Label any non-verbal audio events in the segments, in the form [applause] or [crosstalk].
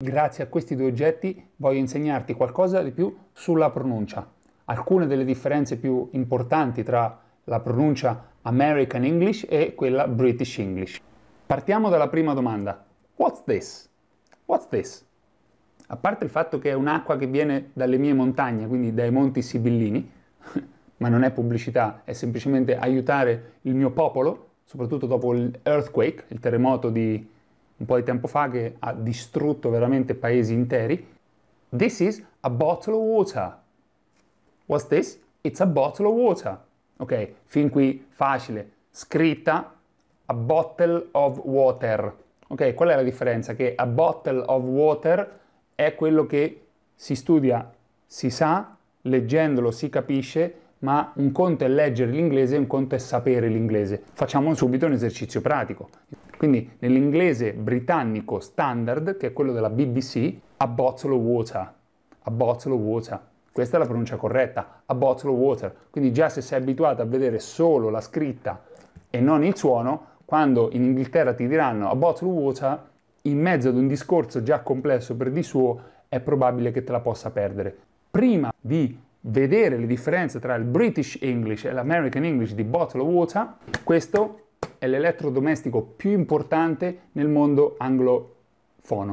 Grazie a questi due oggetti voglio insegnarti qualcosa di più sulla pronuncia. Alcune delle differenze più importanti tra la pronuncia American English e quella British English. Partiamo dalla prima domanda. What's this? What's this? A parte il fatto che è un'acqua che viene dalle mie montagne, quindi dai monti sibillini, [laughs] ma non è pubblicità, è semplicemente aiutare il mio popolo, soprattutto dopo l'earthquake, il terremoto di un po' di tempo fa che ha distrutto veramente paesi interi. This is a bottle of water. What's this? It's a bottle of water. Ok, fin qui facile. Scritta a bottle of water. Ok, qual è la differenza? Che a bottle of water è quello che si studia, si sa, leggendolo si capisce, ma un conto è leggere l'inglese e un conto è sapere l'inglese. Facciamo subito un esercizio pratico. Quindi nell'inglese britannico standard, che è quello della BBC, a bottle of water, a bottle of water. Questa è la pronuncia corretta, a bottle of water. Quindi già se sei abituato a vedere solo la scritta e non il suono, quando in Inghilterra ti diranno a bottle of water, in mezzo ad un discorso già complesso per di suo, è probabile che te la possa perdere. Prima di vedere le differenze tra il British English e l'American English di bottle of water, questo è l'elettrodomestico più importante nel mondo anglo [laughs]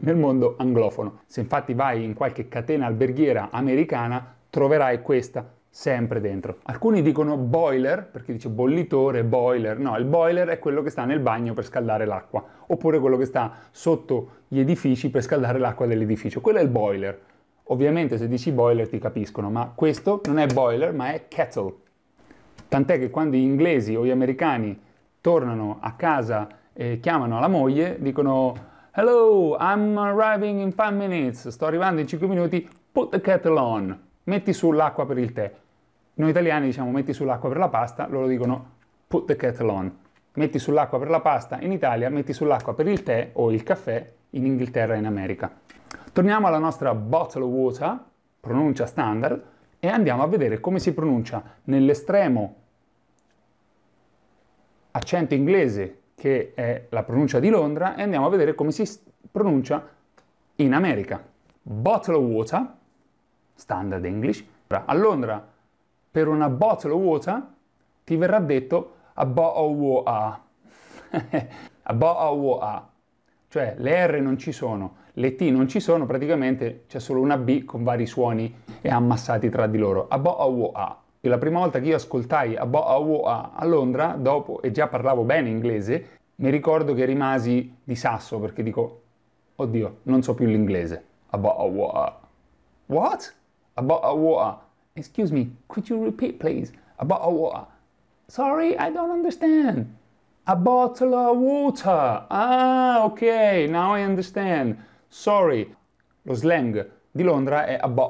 nel mondo anglofono. Se infatti vai in qualche catena alberghiera americana, troverai questa sempre dentro. Alcuni dicono boiler, perché dice bollitore, boiler. No, il boiler è quello che sta nel bagno per scaldare l'acqua, oppure quello che sta sotto gli edifici per scaldare l'acqua dell'edificio. Quello è il boiler. Ovviamente se dici boiler ti capiscono, ma questo non è boiler, ma è kettle. Tant'è che quando gli inglesi o gli americani tornano a casa e chiamano la moglie, dicono Hello, I'm arriving in 5 minutes, sto arrivando in 5 minuti, put the kettle on, metti sull'acqua per il tè. Noi italiani diciamo metti sull'acqua per la pasta, loro dicono put the kettle on. Metti sull'acqua per la pasta in Italia, metti sull'acqua per il tè o il caffè in Inghilterra e in America. Torniamo alla nostra bottle of water, pronuncia standard, e andiamo a vedere come si pronuncia nell'estremo accento inglese che è la pronuncia di Londra e andiamo a vedere come si pronuncia in America. Bottle of water, standard English. A Londra per una bottle of water ti verrà detto a bottle water. a [laughs] bottle water. Cioè le R non ci sono, le T non ci sono, praticamente c'è solo una B con vari suoni e ammassati tra di loro. A bottle water. E la prima volta che io ascoltai a Boa a Londra, dopo, e già parlavo bene inglese, mi ricordo che rimasi di sasso perché dico, oddio, non so più l'inglese. A Boa What? A Boa Excuse me, could you repeat please? A Boa Sorry, I don't understand. A bottle of water. Ah, ok, now I understand. Sorry. Lo slang di Londra è Abba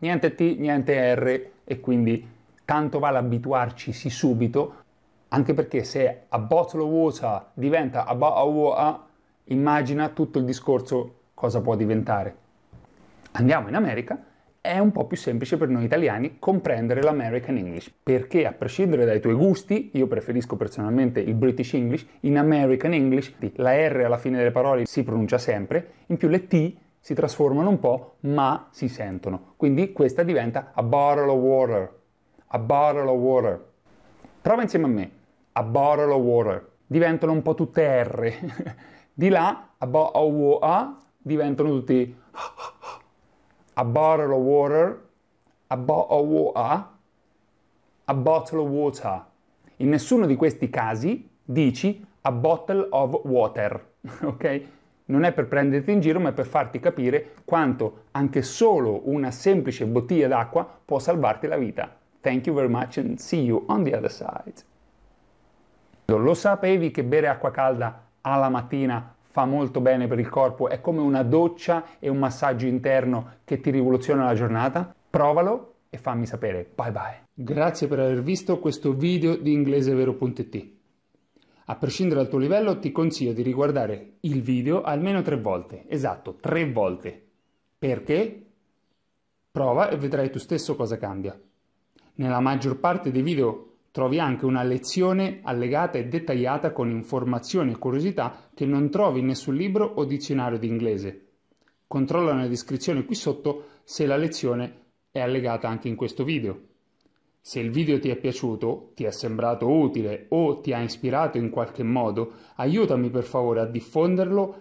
niente T, niente R e quindi tanto vale abituarci subito, anche perché se a bottle of water diventa Abba immagina tutto il discorso cosa può diventare. Andiamo in America, è un po' più semplice per noi italiani comprendere l'American English, perché a prescindere dai tuoi gusti, io preferisco personalmente il British English, in American English la R alla fine delle parole si pronuncia sempre, in più le T si trasformano un po', ma si sentono. Quindi questa diventa a bottle of water. A bottle of water. Prova insieme a me. A bottle of water. Diventano un po' tutte R. [laughs] Di là, a bottle a diventano tutti a bottle of water, a bottle of water, a bottle of water. In nessuno di questi casi dici a bottle of water, [laughs] ok? non è per prenderti in giro, ma è per farti capire quanto anche solo una semplice bottiglia d'acqua può salvarti la vita. Thank you very much and see you on the other side. Lo sapevi che bere acqua calda alla mattina fa molto bene per il corpo? È come una doccia e un massaggio interno che ti rivoluziona la giornata? Provalo e fammi sapere. Bye bye. Grazie per aver visto questo video di inglesevero.it. A prescindere dal tuo livello, ti consiglio di riguardare il video almeno tre volte. Esatto, tre volte. Perché? Prova e vedrai tu stesso cosa cambia. Nella maggior parte dei video trovi anche una lezione allegata e dettagliata con informazioni e curiosità che non trovi in nessun libro o dizionario di inglese. Controlla nella descrizione qui sotto se la lezione è allegata anche in questo video. Se il video ti è piaciuto, ti è sembrato utile o ti ha ispirato in qualche modo, aiutami per favore a diffonderlo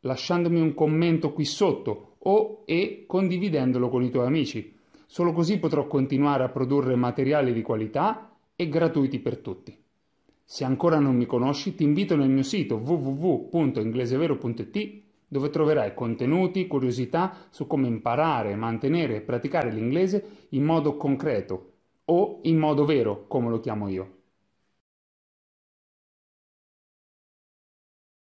lasciandomi un commento qui sotto o e condividendolo con i tuoi amici. Solo così potrò continuare a produrre materiali di qualità e gratuiti per tutti. Se ancora non mi conosci, ti invito nel mio sito www.inglesevero.it dove troverai contenuti, curiosità su come imparare, mantenere e praticare l'inglese in modo concreto o in modo vero, come lo chiamo io.